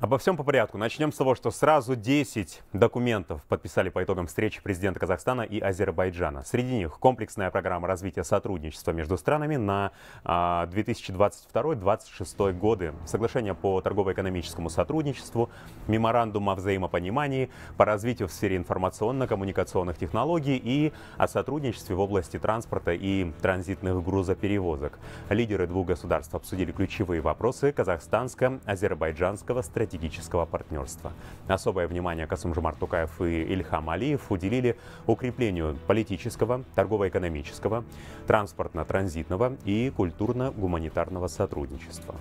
Обо всем по порядку. Начнем с того, что сразу 10 документов подписали по итогам встречи президента Казахстана и Азербайджана. Среди них комплексная программа развития сотрудничества между странами на 2022-2026 а, годы, соглашение по торгово-экономическому сотрудничеству, меморандум о взаимопонимании, по развитию в сфере информационно-коммуникационных технологий и о сотрудничестве в области транспорта и транзитных грузоперевозок. Лидеры двух государств обсудили ключевые вопросы казахстанско-азербайджанского стратегии стратегического партнерства. Особое внимание Касумжи Мартукаев и Ильхам Алиев уделили укреплению политического, торгово-экономического, транспортно-транзитного и культурно-гуманитарного сотрудничества.